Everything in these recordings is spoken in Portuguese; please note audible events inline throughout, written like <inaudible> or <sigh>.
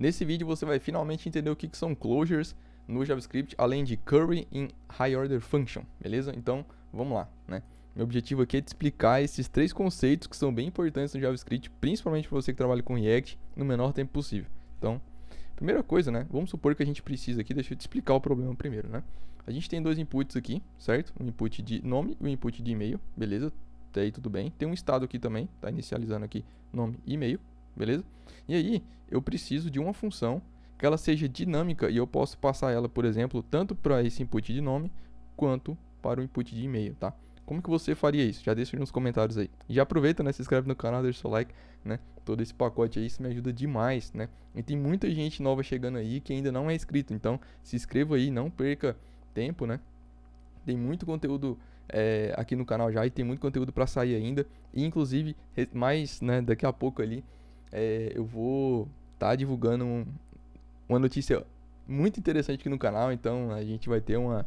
Nesse vídeo você vai finalmente entender o que, que são closures no JavaScript, além de curry em high order function, beleza? Então, vamos lá, né? Meu objetivo aqui é te explicar esses três conceitos que são bem importantes no JavaScript, principalmente para você que trabalha com React, no menor tempo possível. Então, primeira coisa, né? Vamos supor que a gente precisa aqui, deixa eu te explicar o problema primeiro, né? A gente tem dois inputs aqui, certo? Um input de nome e um input de e-mail, beleza? Até aí tudo bem. Tem um estado aqui também, tá inicializando aqui nome e e-mail, beleza? E aí, eu preciso de uma função que ela seja dinâmica e eu posso passar ela, por exemplo, tanto para esse input de nome quanto para o input de e-mail, tá? Como que você faria isso? Já deixa nos comentários aí. já aproveita, né? Se inscreve no canal, deixa o seu like, né? Todo esse pacote aí, isso me ajuda demais, né? E tem muita gente nova chegando aí que ainda não é inscrito. Então, se inscreva aí, não perca tempo, né? Tem muito conteúdo é, aqui no canal já e tem muito conteúdo para sair ainda. E, inclusive, mais, né? Daqui a pouco ali é, eu vou estar tá divulgando um, uma notícia muito interessante aqui no canal, então a gente vai ter uma,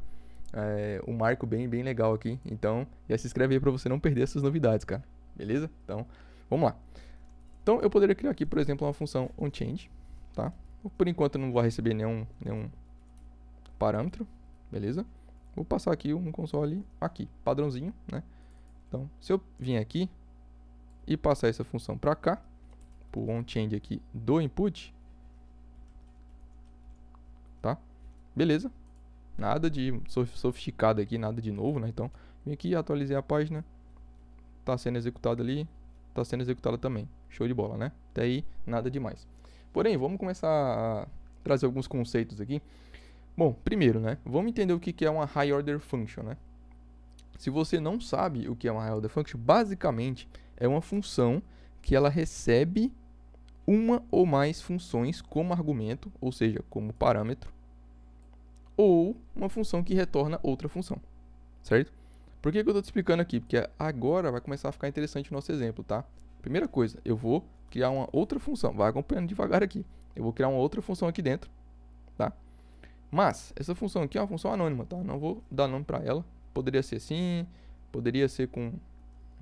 é, um marco bem, bem legal aqui. Então já se inscreve aí para você não perder essas novidades, cara. Beleza? Então, vamos lá. Então eu poderia criar aqui, por exemplo, uma função onChange, tá? Por enquanto eu não vou receber nenhum, nenhum parâmetro, beleza? Vou passar aqui um console aqui, padrãozinho, né? Então, se eu vir aqui e passar essa função para cá, tipo onChange aqui do input. Tá? Beleza. Nada de sofisticado aqui, nada de novo, né? Então, vim aqui, atualizei a página. Tá sendo executada ali, tá sendo executada também. Show de bola, né? Até aí, nada demais. Porém, vamos começar a trazer alguns conceitos aqui. Bom, primeiro, né? Vamos entender o que é uma high order function, né? Se você não sabe o que é uma high order function, basicamente é uma função que ela recebe uma ou mais funções como argumento, ou seja, como parâmetro, ou uma função que retorna outra função, certo? Por que, que eu estou te explicando aqui? Porque agora vai começar a ficar interessante o nosso exemplo, tá? Primeira coisa, eu vou criar uma outra função, vai acompanhando devagar aqui. Eu vou criar uma outra função aqui dentro, tá? Mas, essa função aqui é uma função anônima, tá? Não vou dar nome para ela. Poderia ser assim, poderia ser com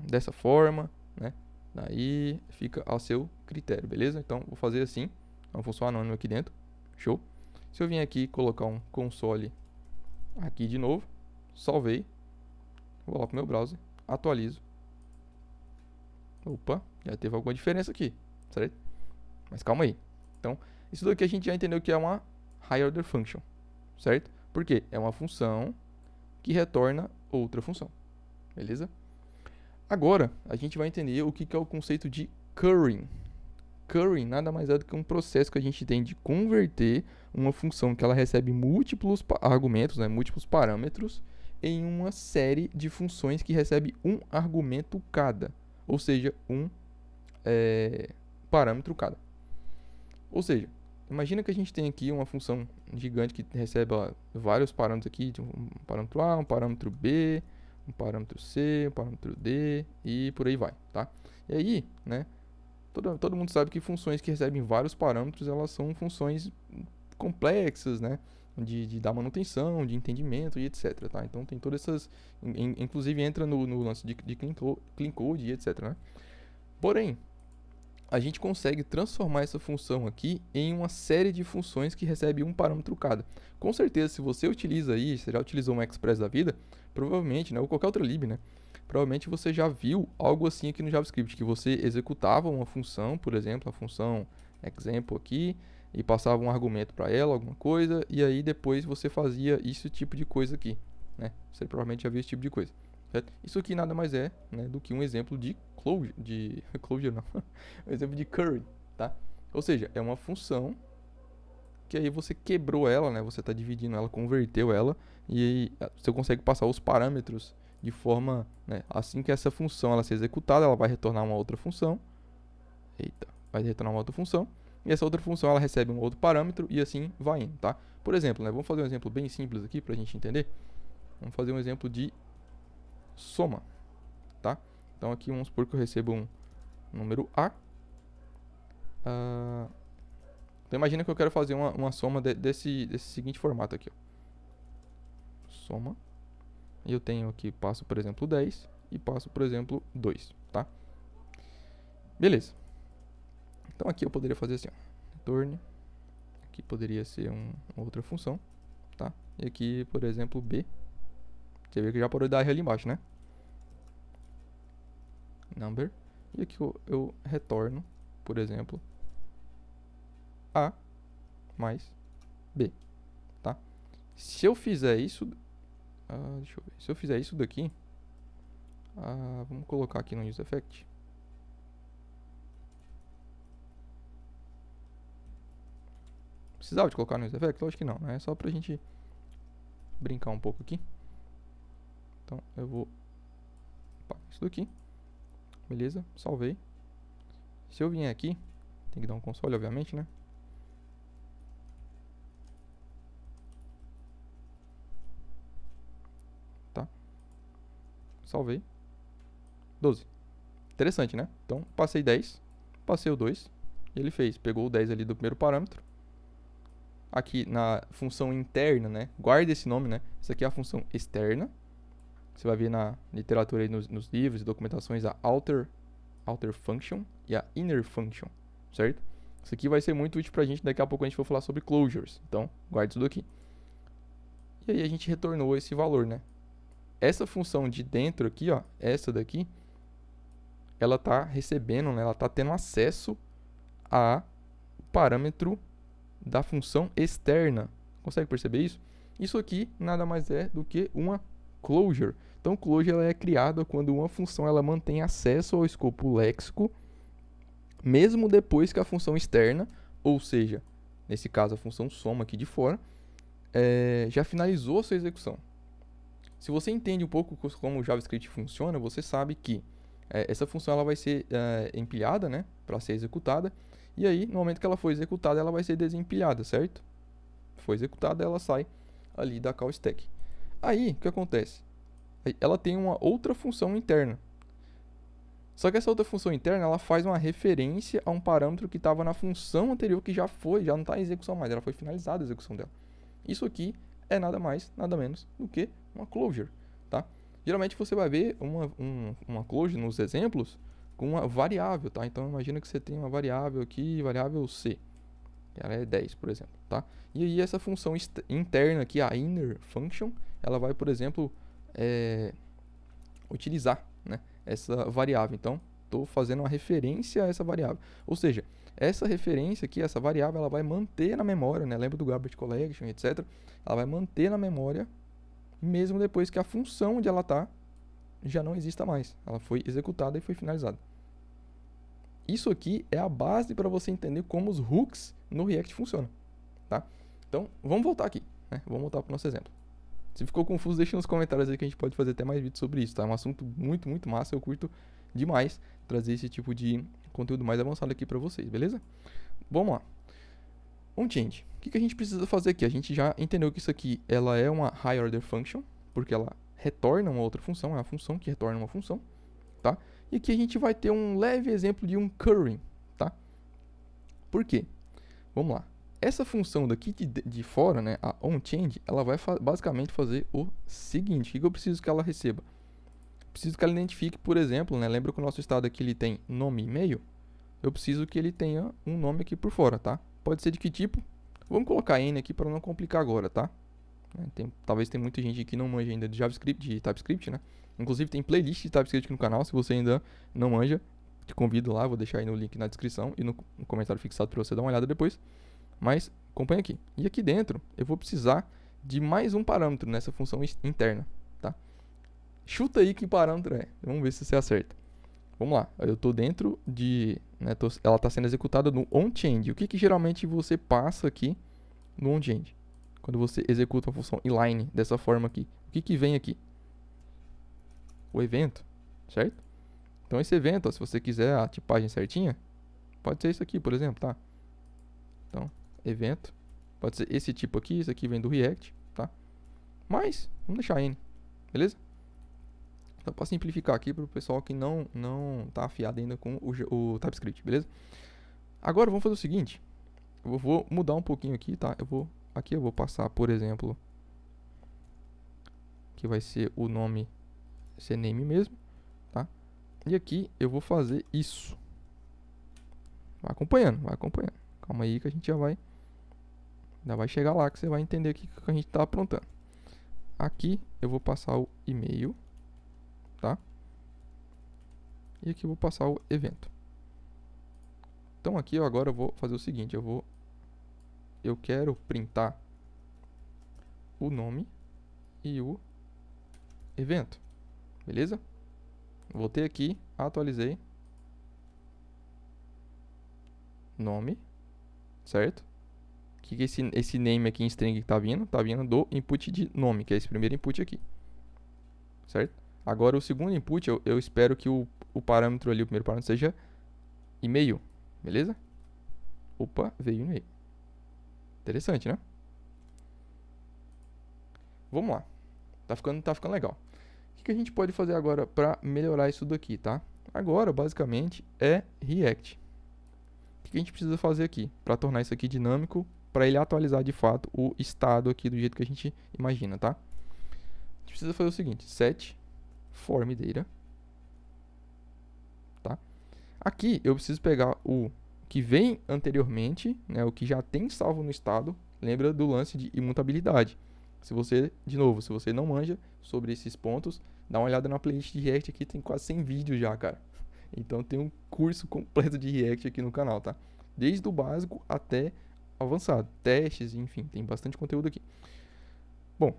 dessa forma, né? Daí fica ao seu critério, beleza? Então vou fazer assim, uma função anônima aqui dentro, show? Se eu vim aqui colocar um console aqui de novo, salvei, vou lá para o meu browser, atualizo. Opa, já teve alguma diferença aqui, certo? Mas calma aí. Então, isso daqui a gente já entendeu que é uma higher order function, certo? Porque é uma função que retorna outra função, beleza? Agora, a gente vai entender o que é o conceito de currying. Currying nada mais é do que um processo que a gente tem de converter uma função que ela recebe múltiplos argumentos, né, múltiplos parâmetros, em uma série de funções que recebe um argumento cada, ou seja, um é, parâmetro cada. Ou seja, imagina que a gente tem aqui uma função gigante que recebe ó, vários parâmetros aqui, um parâmetro A, um parâmetro B, um parâmetro C, um parâmetro D e por aí vai, tá? E aí, né, todo, todo mundo sabe que funções que recebem vários parâmetros, elas são funções complexas, né? De, de dar manutenção, de entendimento e etc, tá? Então tem todas essas... In, inclusive entra no, no lance de, de clean, code, clean code e etc, né? Porém, a gente consegue transformar essa função aqui em uma série de funções que recebe um parâmetro cada. Com certeza, se você utiliza aí, você já utilizou um Express da vida, provavelmente, né, ou qualquer outra lib, né, provavelmente você já viu algo assim aqui no JavaScript, que você executava uma função, por exemplo, a função example aqui, e passava um argumento para ela, alguma coisa, e aí depois você fazia esse tipo de coisa aqui. Né? Você provavelmente já viu esse tipo de coisa. Certo? Isso aqui nada mais é né, do que um exemplo de closure, de <laughs> closure não, <laughs> um exemplo de curry, tá? Ou seja, é uma função que aí você quebrou ela, né? Você está dividindo ela, converteu ela e aí ah, você consegue passar os parâmetros de forma, né? Assim que essa função ela ser executada, ela vai retornar uma outra função. Eita, vai retornar uma outra função. E essa outra função ela recebe um outro parâmetro e assim vai indo, tá? Por exemplo, né? Vamos fazer um exemplo bem simples aqui para a gente entender. Vamos fazer um exemplo de soma, tá? Então aqui vamos supor que eu recebo um número A. Uh, então imagina que eu quero fazer uma, uma soma de, desse, desse seguinte formato aqui, ó. Soma. E eu tenho aqui, passo por exemplo 10 e passo por exemplo 2, tá? Beleza. Então aqui eu poderia fazer assim, ó. Aqui poderia ser um, outra função, tá? E aqui, por exemplo, B. Você vê que já pode dar R ali embaixo, né? number. E aqui eu, eu retorno, por exemplo, A mais B. Tá? Se eu fizer isso... Uh, deixa eu ver. Se eu fizer isso daqui... Uh, vamos colocar aqui no use effect. Precisava de colocar no use effect? acho que não, né? É só pra gente brincar um pouco aqui. Então eu vou apagar isso daqui. Beleza, salvei. Se eu vim aqui, tem que dar um console, obviamente, né? Tá. Salvei. 12. Interessante, né? Então, passei 10, passei o 2. Ele fez, pegou o 10 ali do primeiro parâmetro. Aqui na função interna, né? Guarda esse nome, né? Isso aqui é a função externa. Você vai ver na literatura e nos, nos livros e documentações a outer, outer function e a inner function, certo? Isso aqui vai ser muito útil pra gente, daqui a pouco a gente vai falar sobre closures. Então, guarde isso daqui. E aí a gente retornou esse valor, né? Essa função de dentro aqui, ó, essa daqui, ela tá recebendo, né? Ela tá tendo acesso a parâmetro da função externa. Consegue perceber isso? Isso aqui nada mais é do que uma closure. Então, closure ela é criada quando uma função ela mantém acesso ao escopo léxico, mesmo depois que a função externa, ou seja, nesse caso a função soma aqui de fora, é, já finalizou a sua execução. Se você entende um pouco como o JavaScript funciona, você sabe que é, essa função ela vai ser é, empilhada né, para ser executada, e aí, no momento que ela for executada, ela vai ser desempilhada, certo? Foi executada, ela sai ali da call stack. Aí, o que acontece? Ela tem uma outra função interna. Só que essa outra função interna, ela faz uma referência a um parâmetro que estava na função anterior que já foi, já não está em execução mais, ela foi finalizada a execução dela. Isso aqui é nada mais, nada menos do que uma closure, tá? Geralmente você vai ver uma, um, uma closure nos exemplos com uma variável, tá? Então imagina que você tem uma variável aqui, variável C, ela é 10, por exemplo, tá? E aí essa função interna aqui, a inner function, ela vai, por exemplo, é, utilizar né, essa variável. Então, estou fazendo uma referência a essa variável. Ou seja, essa referência aqui, essa variável, ela vai manter na memória, né? lembra do garbage collection, etc. Ela vai manter na memória mesmo depois que a função onde ela está já não exista mais. Ela foi executada e foi finalizada. Isso aqui é a base para você entender como os hooks no React funcionam. Tá? Então, vamos voltar aqui. Né? Vamos voltar para o nosso exemplo. Se ficou confuso, deixa nos comentários aí que a gente pode fazer até mais vídeos sobre isso, tá? É um assunto muito, muito massa, eu curto demais trazer esse tipo de conteúdo mais avançado aqui para vocês, beleza? Vamos lá. OnChange. O que, que a gente precisa fazer aqui? A gente já entendeu que isso aqui ela é uma high order function, porque ela retorna uma outra função, é uma função que retorna uma função, tá? E aqui a gente vai ter um leve exemplo de um curry, tá? Por quê? Vamos lá. Essa função daqui de, de fora, né, a onChange, ela vai fa basicamente fazer o seguinte. O que, eu preciso que ela receba? Preciso que ela identifique, por exemplo, né, lembra que o nosso estado aqui ele tem nome e e-mail? Eu preciso que ele tenha um nome aqui por fora, tá? Pode ser de que tipo? Vamos colocar N aqui para não complicar agora, tá? É, tem, talvez tem muita gente que não manja ainda de JavaScript, de TypeScript, né? Inclusive tem playlist de TypeScript no canal, se você ainda não manja, te convido lá, vou deixar aí no link na descrição e no comentário fixado para você dar uma olhada depois. Mas acompanha aqui. E aqui dentro eu vou precisar de mais um parâmetro nessa função interna, tá? Chuta aí que parâmetro é. Vamos ver se você acerta. Vamos lá. Eu estou dentro de... Né, tô, ela está sendo executada no on-change. O que, que geralmente você passa aqui no on-change? Quando você executa uma função inline dessa forma aqui. O que, que vem aqui? O evento, certo? Então esse evento, ó, se você quiser a tipagem certinha, pode ser isso aqui, por exemplo, tá? Então, evento. Pode ser esse tipo aqui, isso aqui vem do React, tá? Mas, vamos deixar N, beleza? Então, para simplificar aqui para o pessoal que não não tá afiado ainda com o, o TypeScript, beleza? Agora, vamos fazer o seguinte. Eu vou mudar um pouquinho aqui, tá? Eu vou, aqui eu vou passar, por exemplo, que vai ser o nome CNAME mesmo, tá? E aqui eu vou fazer isso. Vai acompanhando, vai acompanhando. Calma aí que a gente já vai Ainda vai chegar lá que você vai entender o que, que a gente está aprontando. Aqui eu vou passar o e-mail, tá? E aqui eu vou passar o evento. Então aqui ó, agora eu vou fazer o seguinte, eu vou eu quero printar o nome e o evento. Beleza? Voltei aqui, atualizei. Nome, certo? que, que esse, esse name aqui em string está vindo? está vindo do input de nome, que é esse primeiro input aqui. Certo? Agora o segundo input, eu, eu espero que o, o parâmetro ali, o primeiro parâmetro, seja e-mail. Beleza? Opa, veio e-mail. Interessante, né? Vamos lá. Tá ficando, tá ficando legal. O que, que a gente pode fazer agora para melhorar isso daqui, tá? Agora, basicamente, é React. O que, que a gente precisa fazer aqui para tornar isso aqui dinâmico para ele atualizar de fato o estado aqui do jeito que a gente imagina, tá? A gente precisa fazer o seguinte, set form data, tá? Aqui eu preciso pegar o que vem anteriormente, né, o que já tem salvo no estado, lembra do lance de imutabilidade. Se você, de novo, se você não manja sobre esses pontos, dá uma olhada na playlist de React aqui, tem quase 100 vídeos já, cara. Então tem um curso completo de React aqui no canal, tá? Desde o básico até avançado, testes, enfim, tem bastante conteúdo aqui. Bom,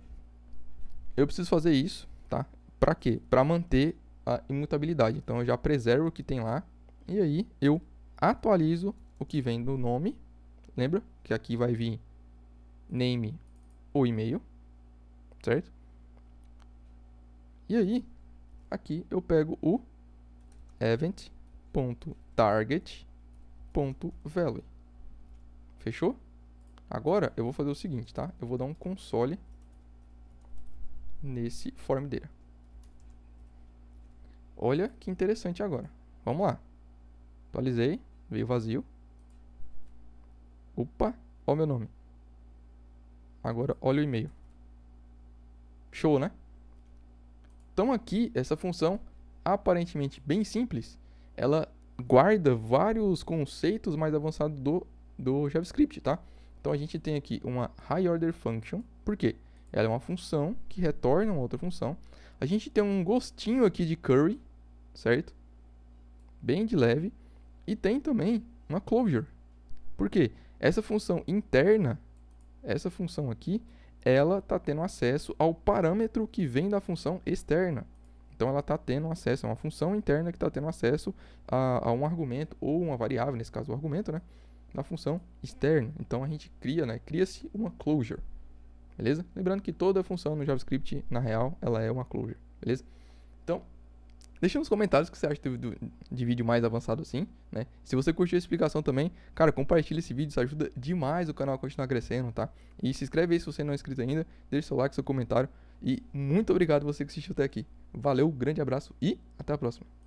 eu preciso fazer isso, tá? Para quê? Para manter a imutabilidade. Então eu já preservo o que tem lá e aí eu atualizo o que vem do nome. Lembra que aqui vai vir name ou e-mail, certo? E aí aqui eu pego o event.target.value Fechou? Agora eu vou fazer o seguinte, tá? Eu vou dar um console nesse form data. Olha que interessante agora. Vamos lá. Atualizei, veio vazio. Opa, olha o meu nome. Agora olha o e-mail. Show, né? Então aqui, essa função, aparentemente bem simples, ela guarda vários conceitos mais avançados do do JavaScript, tá? Então a gente tem aqui uma high order function, por quê? Ela é uma função que retorna uma outra função. A gente tem um gostinho aqui de curry, certo? Bem de leve. E tem também uma closure. Por quê? Essa função interna, essa função aqui, ela está tendo acesso ao parâmetro que vem da função externa. Então ela está tendo acesso a uma função interna que está tendo acesso a, a, um argumento ou uma variável, nesse caso o argumento, né? na função externa. Então a gente cria, né? Cria-se uma closure. Beleza? Lembrando que toda função no JavaScript, na real, ela é uma closure. Beleza? Então, deixa nos comentários o que você acha do, de vídeo mais avançado assim, né? Se você curtiu a explicação também, cara, compartilha esse vídeo, isso ajuda demais o canal a continuar crescendo, tá? E se inscreve aí se você não é inscrito ainda, deixa seu like, seu comentário. E muito obrigado você que assistiu até aqui. Valeu, grande abraço e até a próxima.